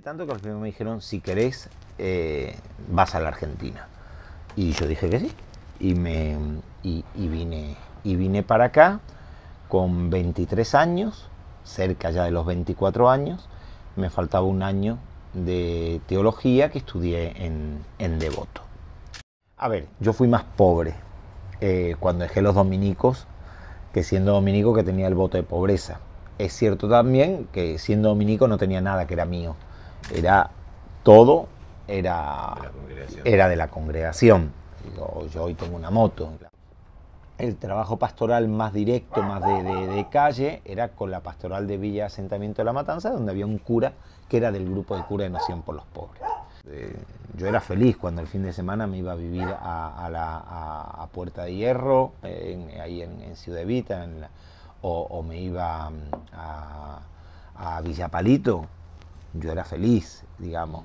tanto que al final me dijeron, si querés, eh, vas a la Argentina. Y yo dije que sí. Y, me, vine, y vine para acá con 23 años, cerca ya de los 24 años. Me faltaba un año de teología que estudié en, Devoto. A ver, yo fui más pobre eh, cuando dejé los dominicos que siendo dominico que tenía el voto de pobreza. Es cierto también que siendo dominico no tenía nada que era mío era todo, era de la congregación. Era de la congregación. yo hoy tengo una moto. El trabajo pastoral más directo, más de, calle, era con la pastoral de Villa Asentamiento de la Matanza, donde había un cura que era del grupo de cura de Nación por los Pobres. Eh, yo era feliz cuando el fin de semana me iba a vivir a, Puerta de Hierro, ahí en, Ciudad Evita, o, me iba mm, a, a Villapalito, yo era feliz, digamos.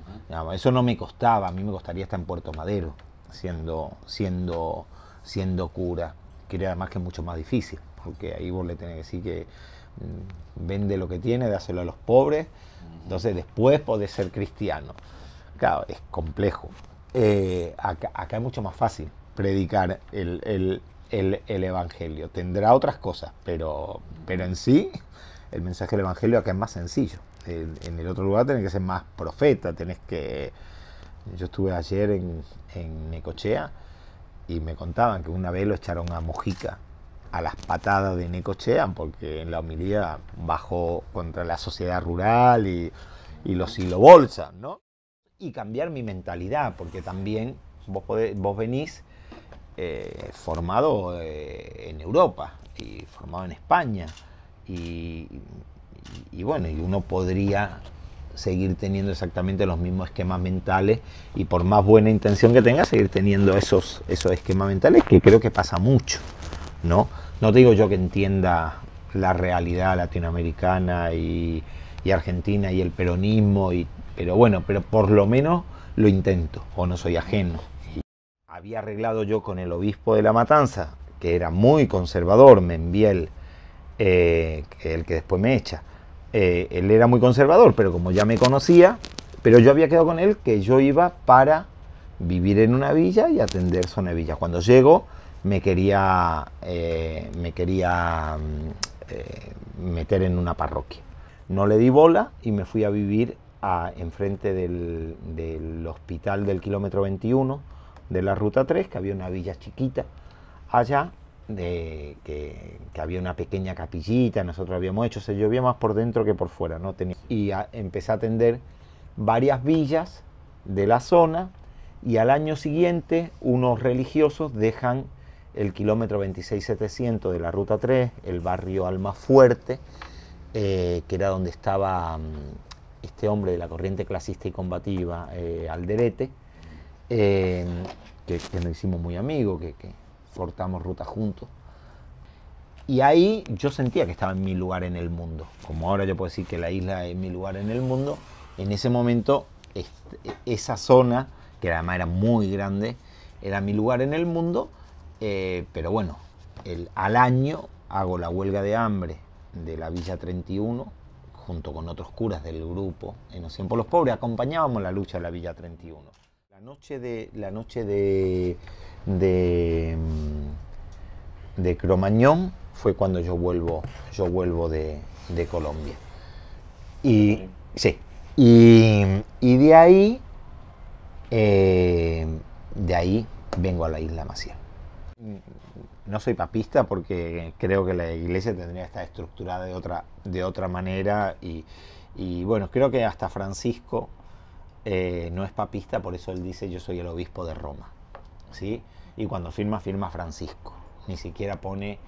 Eso no me costaba, a mí me costaría estar en Puerto Madero, siendo, siendo, siendo cura, que era además que mucho más difícil, porque ahí vos le tenés que decir que mm, vende lo que tiene, dáselo a los pobres, entonces después podés ser cristiano. Claro, es complejo. Eh, acá, es mucho más fácil predicar el, Evangelio. Tendrá otras cosas, pero, pero en sí el mensaje del Evangelio acá es más sencillo. En, el otro lugar tenés que ser más profeta, tenés que... Yo estuve ayer en, en Necochea y me contaban que una vez lo echaron a Mojica a las patadas de Necochea porque en la homilía bajó contra la sociedad rural y, y los bolsa ¿no? Y cambiar mi mentalidad, porque también vos, vos venís eh, formado eh, en Europa y formado en España y y bueno, y uno podría seguir teniendo exactamente los mismos esquemas mentales y por más buena intención que tenga, seguir teniendo esos, esos esquemas mentales, que creo que pasa mucho, ¿no? No digo yo que entienda la realidad latinoamericana y, argentina y el peronismo, pero bueno, pero por lo menos lo intento, o no soy ajeno. había arreglado yo con el obispo de La Matanza, que era muy conservador, me envié eh, el que después me echa eh, él era muy conservador, pero como ya me conocía, pero yo había quedado con él que yo iba para vivir en una villa y atender su villa. Cuando llego me quería, eh, me quería mm, eh, meter en una parroquia. No le di bola y me fui a vivir a, enfrente del, del hospital del kilómetro 21 de la ruta 3, que había una villa chiquita allá de que, había una pequeña capillita, nosotros habíamos hecho, se llovía más por dentro que por fuera, ¿no? Tenía, y empecé a atender varias villas de la zona y al año siguiente unos religiosos dejan el kilómetro 26700 de la ruta 3, el barrio Almafuerte, fuerte eh, que era donde estaba mm, este hombre de la corriente clasista y combativa, eh, Alderete, eh, que, nos hicimos muy amigos, que cortamos ruta juntos. Y ahí yo sentía que estaba en mi lugar en el mundo. Como ahora yo puedo decir que la isla es mi lugar en el mundo, en ese momento este, esa zona, que además era muy grande, era mi lugar en el mundo. Eh, pero bueno, el, al año hago la huelga de hambre de la Villa 31, junto con otros curas del grupo en los por los Pobres, acompañábamos la lucha de la Villa 31. La noche de. La noche mm, de. Cromañón fue cuando yo vuelvo. Yo vuelvo de, Colombia. Y. Sí. Y, y de ahí. Eh, de ahí vengo a la isla Maciel. No soy papista porque creo que la iglesia tendría que estar estructurada de otra, de otra manera y, y bueno, creo que hasta Francisco, eh, no es papista, por eso él dice yo soy el obispo de Roma. ¿sí? Y cuando firma, firma Francisco. Ni siquiera pone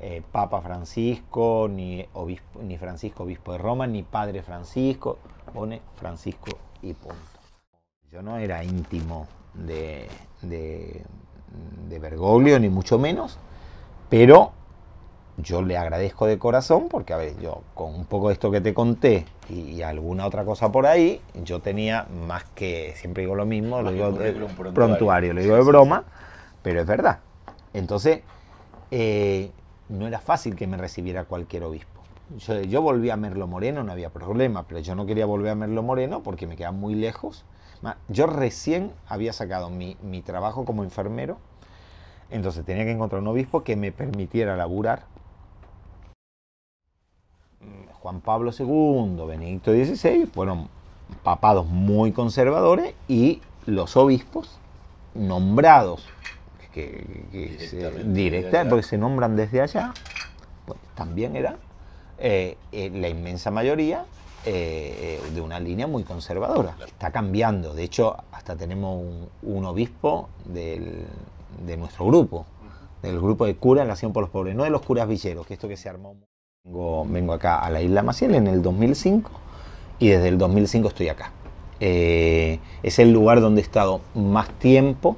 eh, Papa Francisco, ni, obispo, ni Francisco obispo de Roma, ni Padre Francisco. Pone Francisco y punto. Yo no era íntimo de, de Bergoglio, ni mucho menos, pero yo le agradezco de corazón porque, a ver, yo con un poco de esto que te conté y, alguna otra cosa por ahí, yo tenía más que, siempre digo lo mismo, lo digo, de, prontuario, lo digo de broma, pero es verdad. Entonces, eh, no era fácil que me recibiera cualquier obispo. Yo, volví a Merlo Moreno, no había problema, pero yo no quería volver a Merlo Moreno porque me quedaba muy lejos. Yo recién había sacado mi trabajo como enfermero, entonces tenía que encontrar un obispo que me permitiera laburar Juan Pablo II, Benedicto XVI, fueron papados muy conservadores y los obispos nombrados que, directa, porque se nombran desde allá, pues, también eran eh, eh, la inmensa mayoría eh, de una línea muy conservadora. Está cambiando, de hecho, hasta tenemos un, obispo de nuestro grupo, del grupo de curas en la acción por los pobres, no de los curas villeros, que esto que se armó. Vengo, acá a la isla Maciel en el 2005 y desde el 2005 estoy acá. Eh, es el lugar donde he estado más tiempo,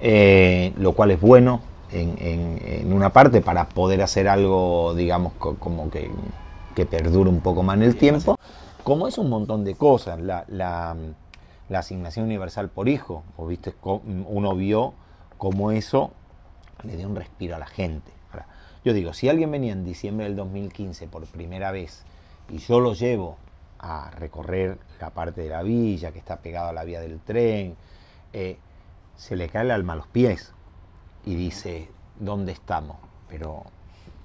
eh, lo cual es bueno en, una parte para poder hacer algo, digamos, como que, perdure un poco más en el tiempo. Como es un montón de cosas, la, asignación universal por hijo, viste, uno vio cómo eso le dio un respiro a la gente. Yo digo, si alguien venía en diciembre del 2015 por primera vez y yo lo llevo a recorrer la parte de la villa que está pegada a la vía del tren, eh, se le cae el alma a los pies y dice, ¿dónde estamos? Pero,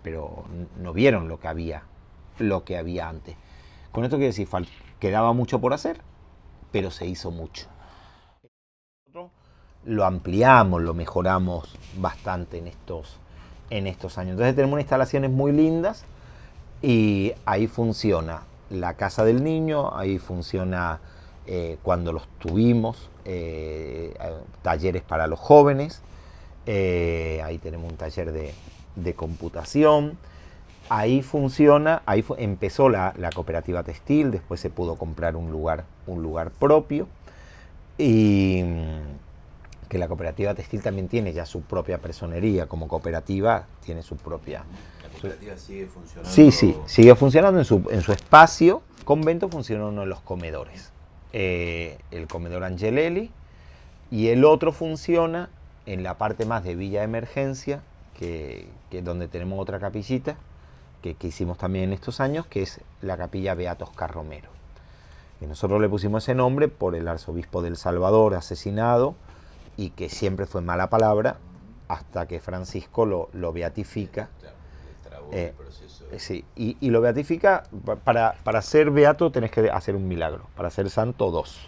pero no vieron lo que había, lo que había antes. Con esto quiero decir, quedaba mucho por hacer, pero se hizo mucho. Lo ampliamos, lo mejoramos bastante en estos en estos años. Entonces tenemos instalaciones muy lindas y ahí funciona la casa del niño, ahí funciona eh, cuando los tuvimos, eh, talleres para los jóvenes, eh, ahí tenemos un taller de, computación, ahí funciona, ahí empezó la, la, cooperativa textil, después se pudo comprar un lugar, un lugar propio y que la cooperativa textil también tiene ya su propia personería, como cooperativa tiene su propia... ¿La cooperativa sigue funcionando? Sí, sí, sigue funcionando en su, espacio. Convento funciona uno de los comedores, eh, el comedor Angelelli, y el otro funciona en la parte más de Villa Emergencia, que, que donde tenemos otra capillita, que, que, hicimos también en estos años, que es la capilla Beatos Carromero. Y nosotros le pusimos ese nombre por el arzobispo del Salvador asesinado, y que siempre fue mala palabra hasta que Francisco lo, lo beatifica. sí, eh, y, lo beatifica, para, para, ser beato tenés que hacer un milagro, para ser santo dos.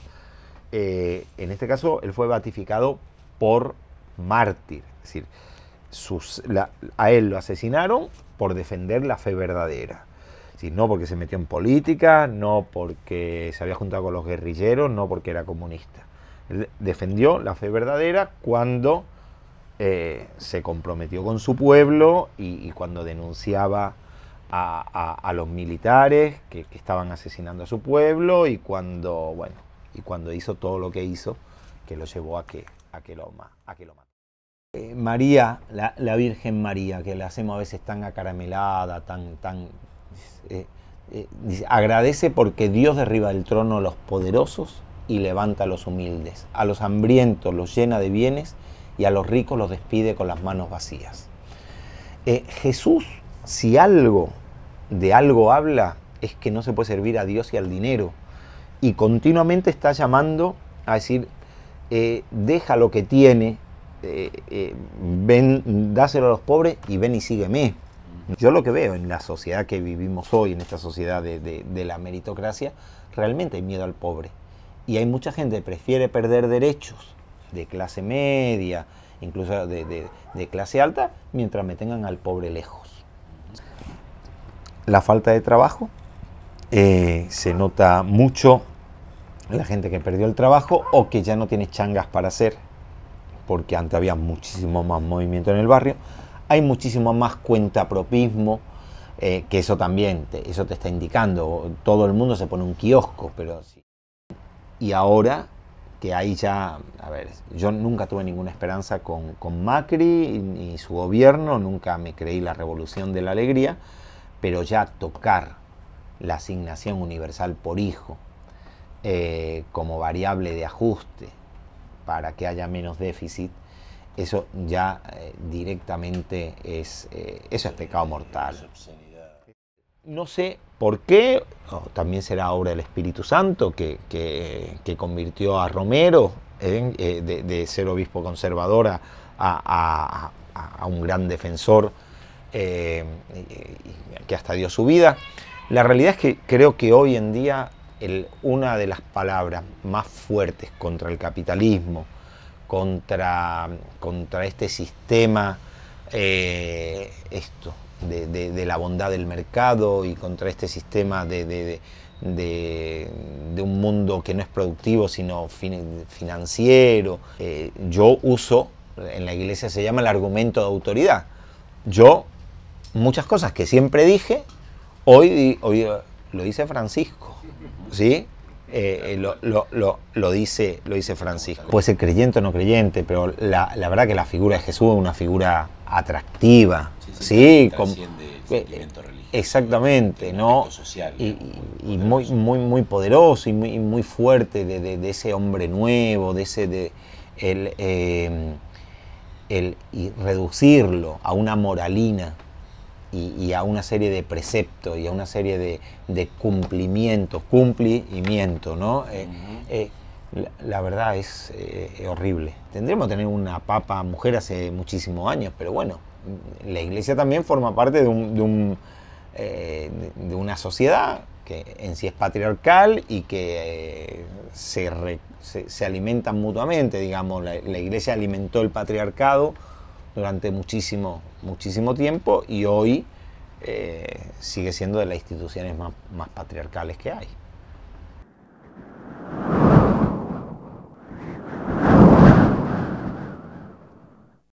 Eh, en este caso, él fue beatificado por mártir, es decir, a él lo asesinaron por defender la fe verdadera. no porque se metió en política, no porque se había juntado con los guerrilleros, no porque era comunista. Él defendió la fe verdadera cuando eh, se comprometió con su pueblo y, cuando denunciaba a, los militares que, estaban asesinando a su pueblo y cuando, bueno, y cuando hizo todo lo que hizo que lo llevó a que, lo, a eh, María, la, Virgen María, que la hacemos a veces tan acaramelada, tan, tan, eh, agradece porque Dios derriba del trono a los poderosos y levanta a los humildes. A los hambrientos los llena de bienes y a los ricos los despide con las manos vacías. Eh, Jesús, si algo de algo habla, es que no se puede servir a Dios y al dinero. Y continuamente está llamando a decir, eh, deja lo que tiene, eh, ven, dáselo a los pobres y ven y sígueme. Yo lo que veo en la sociedad que vivimos hoy, en esta sociedad de la meritocracia, realmente hay miedo al pobre. Y hay mucha gente que prefiere perder derechos de clase media, incluso de, clase alta, mientras me tengan al pobre lejos. La falta de trabajo eh, se nota mucho la gente que perdió el trabajo o que ya no tiene changas para hacer, porque antes había muchísimo más movimiento en el barrio, hay muchísimo más cuentapropismo, propismo eh, que eso también, te, eso te está indicando, todo el mundo se pone un kiosco, pero sí. Y ahora que ahí ya, a ver, yo nunca tuve ninguna esperanza con, Macri ni su gobierno, nunca me creí la revolución de la alegría, pero ya tocar la asignación universal por hijo eh, como variable de ajuste para que haya menos déficit, eso ya eh, directamente es, eh, eso es pecado mortal. No sé por qué, también será obra del Espíritu Santo que, que, convirtió a Romero eh, de, ser obispo conservador a, un gran defensor eh, que hasta dio su vida. La realidad es que creo que hoy en día una de las palabras más fuertes contra el capitalismo, contra, contra este sistema, eh, esto, de, la bondad del mercado y contra este sistema de, un mundo que no es productivo sino financiero. Eh, yo uso, en la iglesia se llama el argumento de autoridad. Yo, muchas cosas que siempre dije, hoy, hoy lo dice Francisco, ¿sí? Eh, eh, lo, lo, dice, lo dice Francisco. Puede ser creyente o no creyente, pero la, verdad que la figura de Jesús es una figura atractiva, ¿sí? Eh, exactamente, ¿no? y, muy, muy, muy poderoso y muy, muy fuerte de, ese hombre nuevo, de ese... De, el, el, y reducirlo a una moralina y, a una serie de preceptos y a una serie de, de cumplimientos, cumplimiento, ¿no? Eh, eh, la, verdad es eh, horrible. Tendremos que tener una papa mujer hace muchísimos años, pero bueno, la iglesia también forma parte de, de, una sociedad que en sí es patriarcal y que se, se, alimentan mutuamente, digamos, la iglesia alimentó el patriarcado durante muchísimo, muchísimo tiempo y hoy eh, sigue siendo de las instituciones más, más patriarcales que hay.